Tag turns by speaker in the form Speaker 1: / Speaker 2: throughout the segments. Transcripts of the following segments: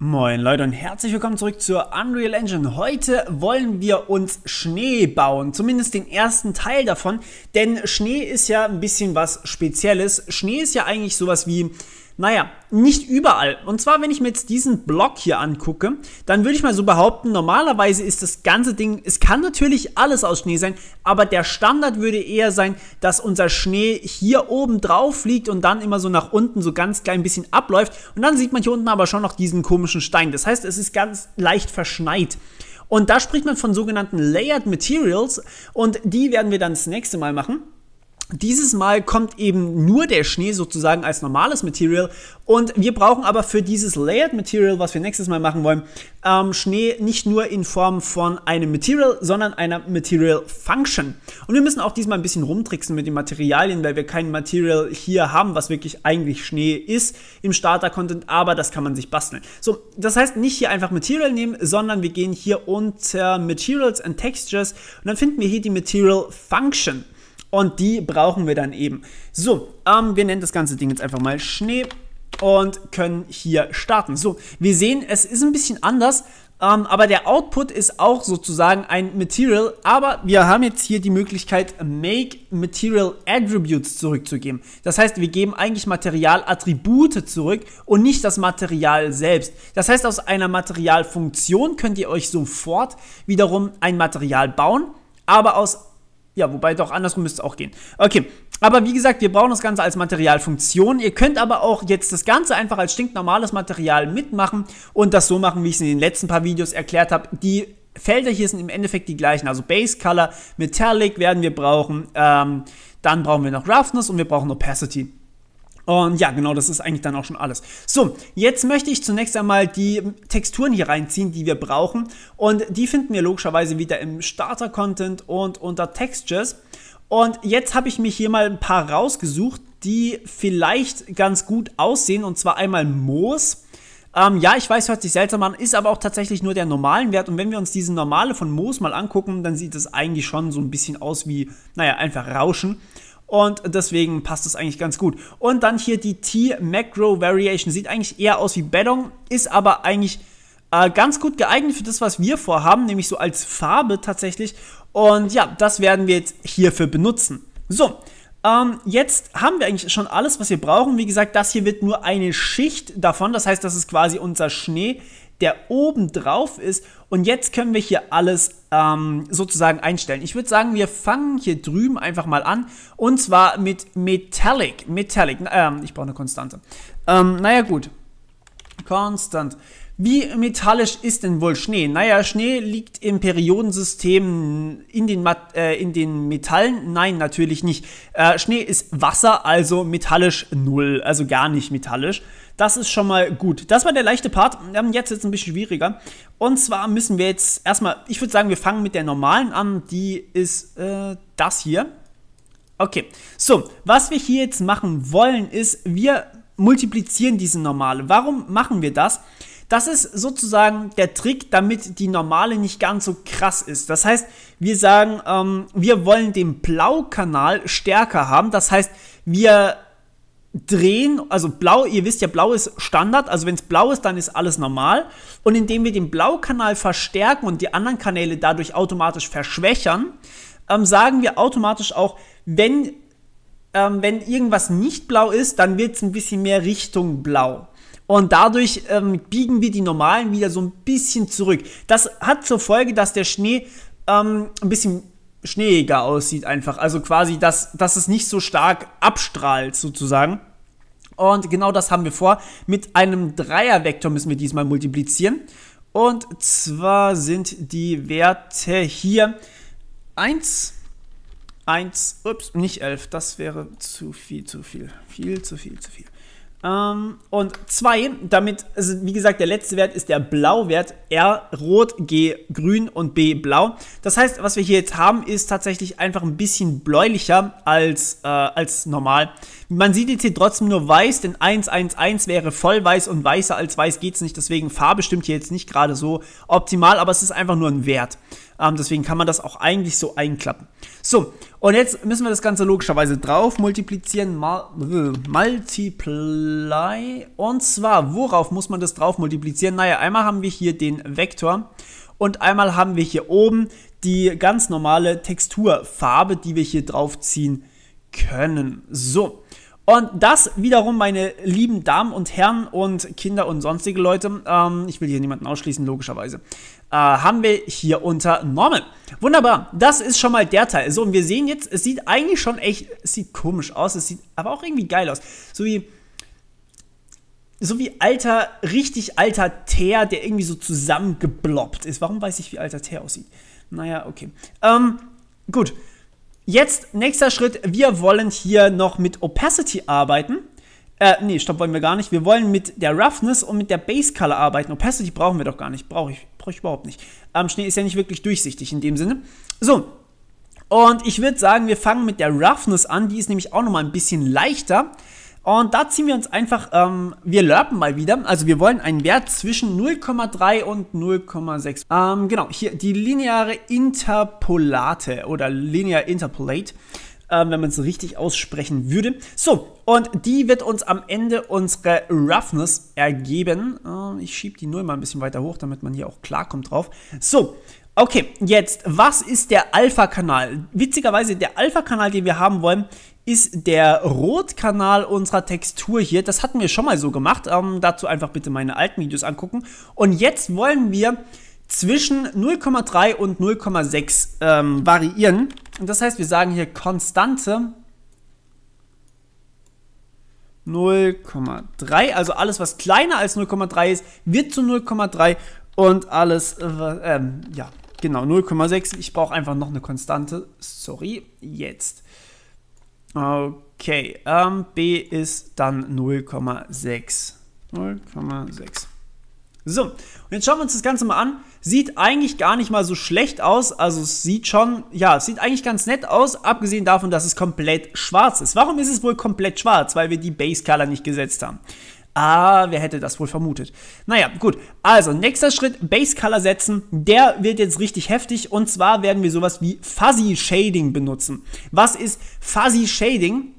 Speaker 1: Moin Leute und herzlich willkommen zurück zur Unreal Engine. Heute wollen wir uns Schnee bauen, zumindest den ersten Teil davon, denn Schnee ist ja ein bisschen was Spezielles. Schnee ist ja eigentlich sowas wie naja, nicht überall. Und zwar, wenn ich mir jetzt diesen Block hier angucke, dann würde ich mal so behaupten, normalerweise ist das ganze Ding, es kann natürlich alles aus Schnee sein, aber der Standard würde eher sein, dass unser Schnee hier oben drauf liegt und dann immer so nach unten so ganz klein ein bisschen abläuft. Und dann sieht man hier unten aber schon noch diesen komischen Stein. Das heißt, es ist ganz leicht verschneit. Und da spricht man von sogenannten Layered Materials und die werden wir dann das nächste Mal machen. Dieses Mal kommt eben nur der Schnee sozusagen als normales Material und wir brauchen aber für dieses Layered Material, was wir nächstes Mal machen wollen, ähm, Schnee nicht nur in Form von einem Material, sondern einer Material Function. Und wir müssen auch diesmal ein bisschen rumtricksen mit den Materialien, weil wir kein Material hier haben, was wirklich eigentlich Schnee ist im Starter-Content, aber das kann man sich basteln. So, das heißt nicht hier einfach Material nehmen, sondern wir gehen hier unter Materials and Textures und dann finden wir hier die Material Function. Und die brauchen wir dann eben. So, ähm, wir nennen das ganze Ding jetzt einfach mal Schnee und können hier starten. So, wir sehen, es ist ein bisschen anders, ähm, aber der Output ist auch sozusagen ein Material, aber wir haben jetzt hier die Möglichkeit, Make Material Attributes zurückzugeben. Das heißt, wir geben eigentlich Materialattribute zurück und nicht das Material selbst. Das heißt, aus einer Materialfunktion könnt ihr euch sofort wiederum ein Material bauen, aber aus ja, wobei doch andersrum müsste es auch gehen. Okay, aber wie gesagt, wir brauchen das Ganze als Materialfunktion. Ihr könnt aber auch jetzt das Ganze einfach als stinknormales Material mitmachen und das so machen, wie ich es in den letzten paar Videos erklärt habe. Die Felder hier sind im Endeffekt die gleichen. Also Base Color, Metallic werden wir brauchen. Ähm, dann brauchen wir noch Roughness und wir brauchen Opacity. Und ja, genau, das ist eigentlich dann auch schon alles. So, jetzt möchte ich zunächst einmal die Texturen hier reinziehen, die wir brauchen. Und die finden wir logischerweise wieder im Starter-Content und unter Textures. Und jetzt habe ich mich hier mal ein paar rausgesucht, die vielleicht ganz gut aussehen. Und zwar einmal Moos. Ähm, ja, ich weiß, hört sich seltsam an, ist aber auch tatsächlich nur der normalen Wert. Und wenn wir uns diesen normale von Moos mal angucken, dann sieht es eigentlich schon so ein bisschen aus wie, naja, einfach Rauschen. Und deswegen passt es eigentlich ganz gut. Und dann hier die T-Macro-Variation. Sieht eigentlich eher aus wie Beddung, ist aber eigentlich äh, ganz gut geeignet für das, was wir vorhaben, nämlich so als Farbe tatsächlich. Und ja, das werden wir jetzt hierfür benutzen. So, ähm, jetzt haben wir eigentlich schon alles, was wir brauchen. Wie gesagt, das hier wird nur eine Schicht davon. Das heißt, das ist quasi unser Schnee, der oben drauf ist. Und jetzt können wir hier alles ähm, sozusagen einstellen. Ich würde sagen, wir fangen hier drüben einfach mal an und zwar mit Metallic. Metallic, ähm, ich brauche eine Konstante. Ähm, naja gut, Constant. Wie metallisch ist denn wohl Schnee? Naja, Schnee liegt im Periodensystem in den, Mat äh, in den Metallen? Nein, natürlich nicht. Äh, Schnee ist Wasser, also metallisch null, also gar nicht metallisch. Das ist schon mal gut. Das war der leichte Part. Ähm, jetzt ist es ein bisschen schwieriger. Und zwar müssen wir jetzt erstmal, ich würde sagen, wir fangen mit der normalen an. Die ist äh, das hier. Okay, so, was wir hier jetzt machen wollen, ist, wir multiplizieren diese normale. Warum machen wir das? Das ist sozusagen der Trick, damit die normale nicht ganz so krass ist. Das heißt, wir sagen, ähm, wir wollen den Blaukanal stärker haben. Das heißt, wir drehen, also blau, ihr wisst ja, blau ist Standard, also wenn es blau ist, dann ist alles normal. Und indem wir den Blaukanal verstärken und die anderen Kanäle dadurch automatisch verschwächern, ähm, sagen wir automatisch auch, wenn ähm, wenn irgendwas nicht blau ist, dann wird es ein bisschen mehr Richtung blau. Und dadurch ähm, biegen wir die normalen wieder so ein bisschen zurück. Das hat zur Folge, dass der Schnee ähm, ein bisschen schneeiger aussieht einfach. Also quasi, dass, dass es nicht so stark abstrahlt sozusagen. Und genau das haben wir vor. Mit einem Dreiervektor müssen wir diesmal multiplizieren. Und zwar sind die Werte hier 1, 1, ups, nicht 11, das wäre zu viel, zu viel, viel, zu viel, zu viel. Ähm, und 2, damit, also wie gesagt, der letzte Wert ist der Blauwert, R rot, G grün und B blau. Das heißt, was wir hier jetzt haben, ist tatsächlich einfach ein bisschen bläulicher als, äh, als normal. Man sieht jetzt hier trotzdem nur weiß, denn 1, 1, 1 wäre voll weiß und weißer als weiß geht es nicht, deswegen Farbe stimmt hier jetzt nicht gerade so optimal, aber es ist einfach nur ein Wert. Ähm, deswegen kann man das auch eigentlich so einklappen. So, und jetzt müssen wir das Ganze logischerweise drauf multiplizieren. Mal, äh, multiply. Und zwar, worauf muss man das drauf multiplizieren? Naja, einmal haben wir hier den Vektor. Und einmal haben wir hier oben die ganz normale Texturfarbe, die wir hier drauf ziehen können. So, und das wiederum, meine lieben Damen und Herren und Kinder und sonstige Leute, ähm, ich will hier niemanden ausschließen, logischerweise, äh, haben wir hier unter Normal. Wunderbar, das ist schon mal der Teil. So, und wir sehen jetzt, es sieht eigentlich schon echt, es sieht komisch aus, es sieht aber auch irgendwie geil aus. So wie, so wie alter, richtig alter Teer, der irgendwie so zusammengebloppt ist. Warum weiß ich, wie alter Teer aussieht? Naja, okay. Ähm, gut. Jetzt, nächster Schritt, wir wollen hier noch mit Opacity arbeiten. Äh, nee, stopp, wollen wir gar nicht. Wir wollen mit der Roughness und mit der Base Color arbeiten. Opacity brauchen wir doch gar nicht. Brauche ich, brauch ich überhaupt nicht. Ähm, Schnee ist ja nicht wirklich durchsichtig in dem Sinne. So, und ich würde sagen, wir fangen mit der Roughness an. Die ist nämlich auch nochmal ein bisschen leichter. Und da ziehen wir uns einfach, ähm, wir lerpen mal wieder. Also wir wollen einen Wert zwischen 0,3 und 0,6. Ähm, genau, hier die lineare Interpolate oder linear Interpolate, ähm, wenn man es richtig aussprechen würde. So, und die wird uns am Ende unsere Roughness ergeben. Ähm, ich schiebe die 0 mal ein bisschen weiter hoch, damit man hier auch klarkommt drauf. So, Okay, jetzt, was ist der Alpha-Kanal? Witzigerweise, der Alpha-Kanal, den wir haben wollen, ist der Rotkanal unserer Textur hier. Das hatten wir schon mal so gemacht. Ähm, dazu einfach bitte meine alten Videos angucken. Und jetzt wollen wir zwischen 0,3 und 0,6 ähm, variieren. Und das heißt, wir sagen hier Konstante 0,3. Also alles, was kleiner als 0,3 ist, wird zu 0,3. Und alles, äh, ähm, ja, genau, 0,6. Ich brauche einfach noch eine Konstante. Sorry, jetzt. Okay, ähm, B ist dann 0,6. 0,6. So, und jetzt schauen wir uns das Ganze mal an. Sieht eigentlich gar nicht mal so schlecht aus. Also es sieht schon, ja, es sieht eigentlich ganz nett aus, abgesehen davon, dass es komplett schwarz ist. Warum ist es wohl komplett schwarz? Weil wir die Base Color nicht gesetzt haben. Ah, wer hätte das wohl vermutet? Naja, gut. Also, nächster Schritt, Base Color setzen. Der wird jetzt richtig heftig. Und zwar werden wir sowas wie Fuzzy Shading benutzen. Was ist Fuzzy Shading?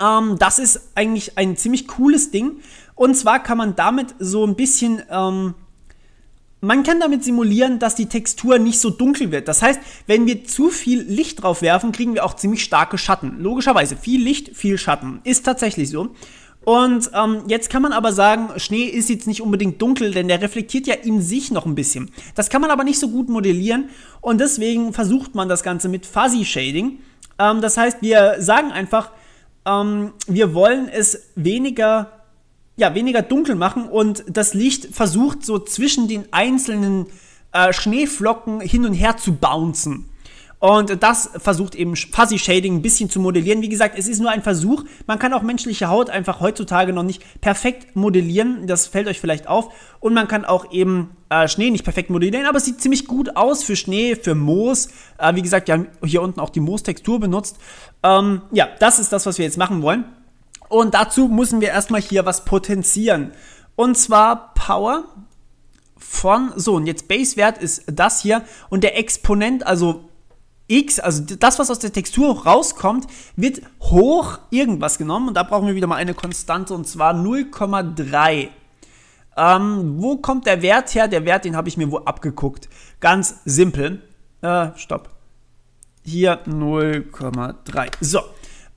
Speaker 1: Ähm, das ist eigentlich ein ziemlich cooles Ding. Und zwar kann man damit so ein bisschen... Ähm, man kann damit simulieren, dass die Textur nicht so dunkel wird. Das heißt, wenn wir zu viel Licht drauf werfen, kriegen wir auch ziemlich starke Schatten. Logischerweise, viel Licht, viel Schatten. Ist tatsächlich so. Und ähm, jetzt kann man aber sagen, Schnee ist jetzt nicht unbedingt dunkel, denn der reflektiert ja in sich noch ein bisschen. Das kann man aber nicht so gut modellieren und deswegen versucht man das Ganze mit Fuzzy Shading. Ähm, das heißt, wir sagen einfach, ähm, wir wollen es weniger, ja, weniger dunkel machen und das Licht versucht so zwischen den einzelnen äh, Schneeflocken hin und her zu bouncen. Und das versucht eben Fuzzy Shading ein bisschen zu modellieren. Wie gesagt, es ist nur ein Versuch. Man kann auch menschliche Haut einfach heutzutage noch nicht perfekt modellieren. Das fällt euch vielleicht auf. Und man kann auch eben äh, Schnee nicht perfekt modellieren, aber es sieht ziemlich gut aus für Schnee, für Moos. Äh, wie gesagt, wir haben hier unten auch die Moostextur benutzt. Ähm, ja, das ist das, was wir jetzt machen wollen. Und dazu müssen wir erstmal hier was potenzieren. Und zwar Power von, so, und jetzt Basewert ist das hier. Und der Exponent, also X, also das, was aus der Textur rauskommt, wird hoch irgendwas genommen. Und da brauchen wir wieder mal eine Konstante und zwar 0,3. Ähm, wo kommt der Wert her? Der Wert, den habe ich mir wo abgeguckt. Ganz simpel. Äh, stopp. Hier 0,3. So,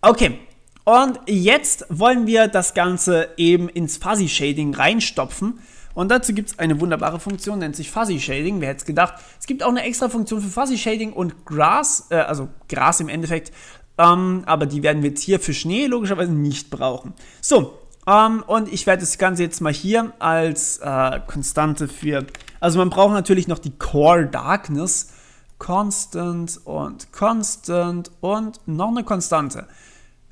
Speaker 1: okay. Und jetzt wollen wir das Ganze eben ins Fuzzy Shading reinstopfen. Und dazu gibt es eine wunderbare Funktion, nennt sich Fuzzy Shading. Wer hätte es gedacht? Es gibt auch eine extra Funktion für Fuzzy Shading und Grass, äh, also Gras im Endeffekt. Ähm, aber die werden wir jetzt hier für Schnee logischerweise nicht brauchen. So, um, ähm, und ich werde das Ganze jetzt mal hier als äh, Konstante für... Also man braucht natürlich noch die Core Darkness. Constant und Constant und noch eine Konstante.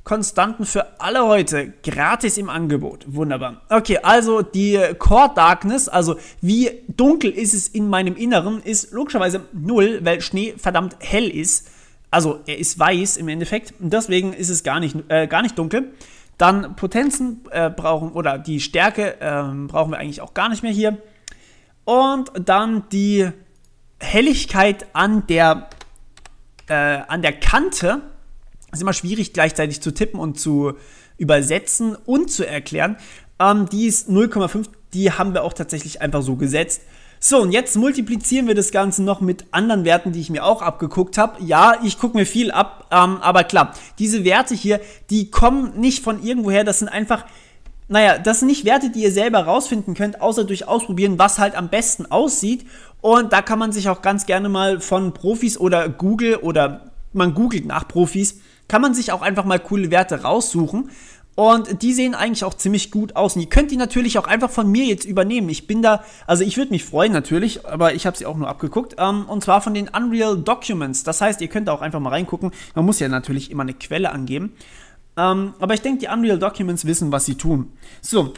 Speaker 1: Konstanten für alle heute gratis im Angebot. Wunderbar. Okay, also die äh, Core Darkness, also wie dunkel ist es in meinem Inneren, ist logischerweise null, weil Schnee verdammt hell ist. Also er ist weiß im Endeffekt und deswegen ist es gar nicht, äh, gar nicht dunkel. Dann Potenzen äh, brauchen oder die Stärke äh, brauchen wir eigentlich auch gar nicht mehr hier. Und dann die Helligkeit an der, äh, an der Kante ist immer schwierig gleichzeitig zu tippen und zu übersetzen und zu erklären. Ähm, die ist 0,5, die haben wir auch tatsächlich einfach so gesetzt. So, und jetzt multiplizieren wir das Ganze noch mit anderen Werten, die ich mir auch abgeguckt habe. Ja, ich gucke mir viel ab, ähm, aber klar, diese Werte hier, die kommen nicht von irgendwoher, das sind einfach, naja, das sind nicht Werte, die ihr selber rausfinden könnt, außer durch Ausprobieren, was halt am besten aussieht. Und da kann man sich auch ganz gerne mal von Profis oder Google oder man googelt nach Profis kann man sich auch einfach mal coole Werte raussuchen. Und die sehen eigentlich auch ziemlich gut aus. Und ihr könnt die natürlich auch einfach von mir jetzt übernehmen. Ich bin da, also ich würde mich freuen natürlich, aber ich habe sie auch nur abgeguckt. Ähm, und zwar von den Unreal Documents. Das heißt, ihr könnt da auch einfach mal reingucken. Man muss ja natürlich immer eine Quelle angeben. Ähm, aber ich denke, die Unreal Documents wissen, was sie tun. So,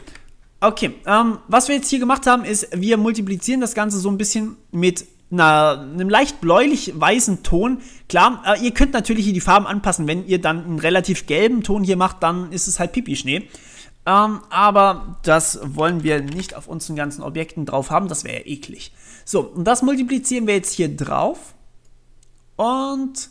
Speaker 1: okay. Ähm, was wir jetzt hier gemacht haben, ist, wir multiplizieren das Ganze so ein bisschen mit einer, einem leicht bläulich-weißen Ton. Klar, äh, ihr könnt natürlich hier die Farben anpassen. Wenn ihr dann einen relativ gelben Ton hier macht, dann ist es halt Pipi-Schnee. Ähm, aber das wollen wir nicht auf unseren ganzen Objekten drauf haben. Das wäre ja eklig. So, und das multiplizieren wir jetzt hier drauf. Und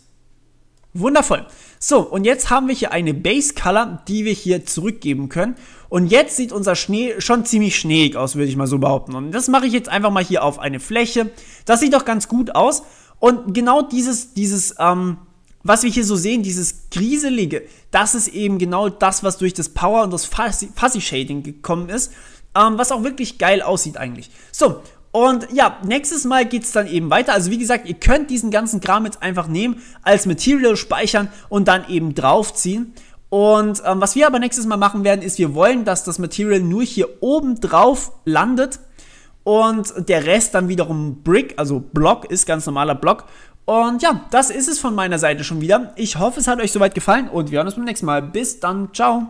Speaker 1: Wundervoll. So, und jetzt haben wir hier eine Base Color, die wir hier zurückgeben können. Und jetzt sieht unser Schnee schon ziemlich schneeig aus, würde ich mal so behaupten. Und das mache ich jetzt einfach mal hier auf eine Fläche. Das sieht doch ganz gut aus. Und genau dieses, dieses, ähm, was wir hier so sehen, dieses Grieselige, das ist eben genau das, was durch das Power und das Fuzzy, Shading gekommen ist. Ähm, was auch wirklich geil aussieht eigentlich. So, und ja, nächstes Mal geht es dann eben weiter. Also wie gesagt, ihr könnt diesen ganzen Kram jetzt einfach nehmen, als Material speichern und dann eben draufziehen. Und ähm, was wir aber nächstes Mal machen werden, ist, wir wollen, dass das Material nur hier oben drauf landet und der Rest dann wiederum Brick, also Block, ist ganz normaler Block. Und ja, das ist es von meiner Seite schon wieder. Ich hoffe, es hat euch soweit gefallen und wir hören uns beim nächsten Mal. Bis dann, ciao.